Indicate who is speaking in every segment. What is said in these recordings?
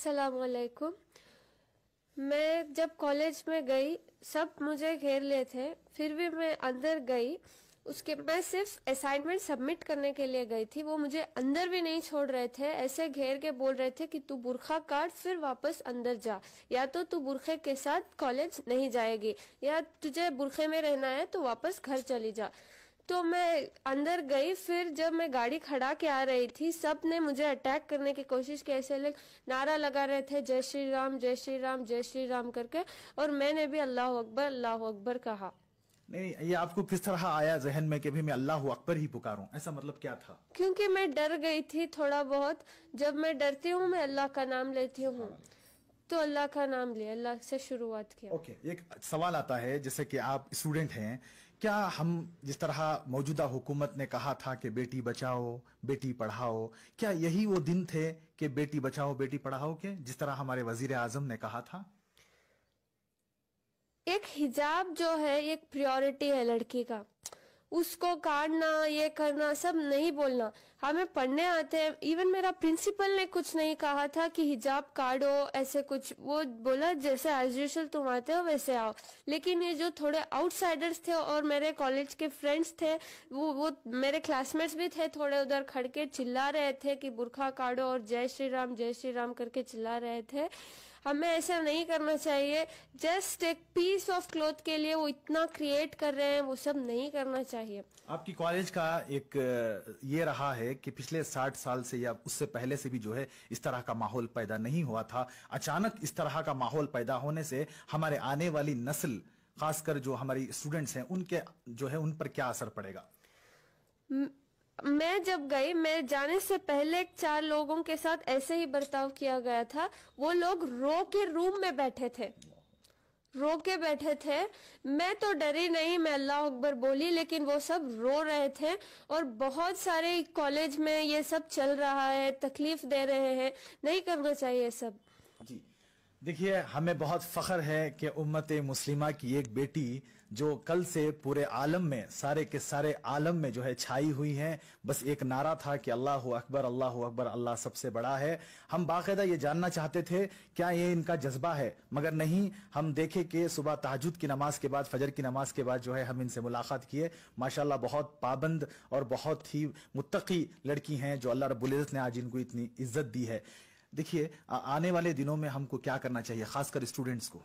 Speaker 1: असलकुम मैं जब कॉलेज में गई सब मुझे घेर लिए थे फिर भी मैं अंदर गई उसके मैं सिर्फ असाइनमेंट सबमिट करने के लिए गई थी वो मुझे अंदर भी नहीं छोड़ रहे थे ऐसे घेर के बोल रहे थे कि तू बुरखा काट फिर वापस अंदर जा या तो तू बुरखे के साथ कॉलेज नहीं जाएगी या तुझे बुरखे में रहना है तो वापस घर चली जा तो मैं अंदर गई फिर जब मैं गाड़ी खड़ा के आ रही थी सब ने मुझे अटैक करने की कोशिश की ऐसे लोग नारा लगा रहे थे जय श्री राम जय श्री राम जय श्री राम करके और मैंने भी अल्लाह अकबर अल्लाह अकबर कहा
Speaker 2: नहीं ये आपको किस तरह आया जहन में कि भी मैं अल्लाह अकबर ही पुकारूं ऐसा मतलब क्या था
Speaker 1: क्योंकि मैं डर गई थी थोड़ा बहुत जब मैं डरती हूँ मैं अल्लाह का नाम लेती हूँ तो अल्लाह का नाम ले अल्लाह से शुरुआत किया ओके
Speaker 2: okay, एक सवाल आता है जैसे कि आप स्टूडेंट हैं क्या हम जिस तरह मौजूदा हुकूमत ने कहा था कि बेटी बचाओ बेटी पढ़ाओ क्या यही वो दिन थे कि बेटी बचाओ बेटी पढ़ाओ के जिस तरह हमारे वजीर आजम ने कहा था
Speaker 1: एक हिजाब जो है एक प्रियोरिटी है लड़की का उसको काटना ये करना सब नहीं बोलना हमें पढ़ने आते हैं इवन मेरा प्रिंसिपल ने कुछ नहीं कहा था कि हिजाब काटो ऐसे कुछ वो बोला जैसे एज यूजल तुम आते हो वैसे आओ लेकिन ये जो थोड़े आउटसाइडर्स थे और मेरे कॉलेज के फ्रेंड्स थे वो वो मेरे क्लासमेट्स भी थे थोड़े उधर खड़के चिल्ला रहे थे कि बुरखा काटो और जय श्री राम जय श्री राम करके चिल्ला रहे थे हमें ऐसा नहीं करना चाहिए जस्ट एक पीस ऑफ क्लोथ के लिए वो इतना क्रिएट कर रहे हैं वो सब नहीं करना चाहिए
Speaker 2: आपकी कॉलेज का एक ये रहा है कि पिछले साठ साल से या उससे पहले से भी जो है इस तरह का माहौल पैदा नहीं हुआ था अचानक इस तरह का माहौल पैदा होने से हमारे आने वाली नस्ल खासकर जो हमारी स्टूडेंट्स हैं उनके जो है उन पर क्या असर पड़ेगा
Speaker 1: मैं जब गई मैं जाने से पहले चार लोगों के साथ ऐसे ही बर्ताव किया गया था वो लोग रो के रूम में बैठे थे रो के बैठे थे मैं तो डरी नहीं मैं अल्लाह अकबर बोली लेकिन वो सब रो रहे थे और बहुत सारे कॉलेज में ये सब चल रहा है तकलीफ दे रहे हैं नहीं करना चाहिए सब जी
Speaker 2: देखिए हमें बहुत फ़ख्र है कि उम्मत मुस्लिमा की एक बेटी जो कल से पूरे आलम में सारे के सारे आलम में जो है छाई हुई है बस एक नारा था कि अल्लाह अकबर अल्लाह अकबर अल्लाह सबसे बड़ा है हम बाकायदा ये जानना चाहते थे क्या ये इनका जज्बा है मगर नहीं हम देखे कि सुबह तहजद की नमाज के बाद फजर की नमाज के बाद जो है हम इनसे मुलाकात किए माशाला बहुत पाबंद और बहुत ही मुतकी लड़की हैं जो अल्लाह रबुल्ज़त ने आज इनको इतनी इज्जत दी है देखिए आने वाले दिनों में हमको क्या करना चाहिए खासकर स्टूडेंट्स को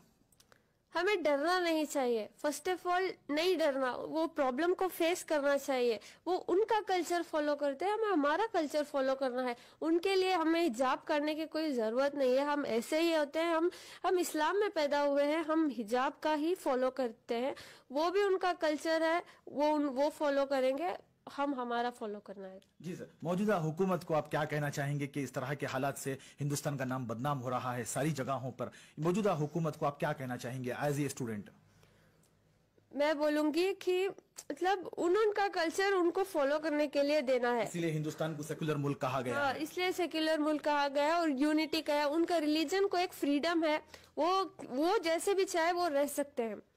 Speaker 1: हमें डरना नहीं चाहिए फर्स्ट ऑफ ऑल नहीं डरना वो प्रॉब्लम को फेस करना चाहिए वो उनका कल्चर फॉलो करते हैं हमें हमारा कल्चर फॉलो करना है उनके लिए हमें हिजाब करने की कोई ज़रूरत नहीं है हम ऐसे ही होते हैं हम हम इस्लाम में पैदा हुए हैं हम हिजाब का ही फॉलो करते हैं वो भी उनका कल्चर है वो वो फॉलो करेंगे हम हमारा फॉलो करना है
Speaker 2: जी सर मौजूदा हुकूमत को आप क्या कहना चाहेंगे कि इस तरह के हालात से हिंदुस्तान का नाम बदनाम हो रहा है सारी जगहों पर मौजूदा हुकूमत को आप क्या कहना चाहेंगे एज ए स्टूडेंट
Speaker 1: मैं बोलूंगी कि मतलब उनका कल्चर उनको फॉलो करने के लिए देना है इसलिए
Speaker 2: हिंदुस्तान को सेक्युलर मुल्क कहा गया हाँ,
Speaker 1: इसलिए सेक्युलर मुल्क कहा गया और यूनिटी कहा उनका रिलीजन को एक फ्रीडम है वो वो जैसे भी चाहे वो रह सकते हैं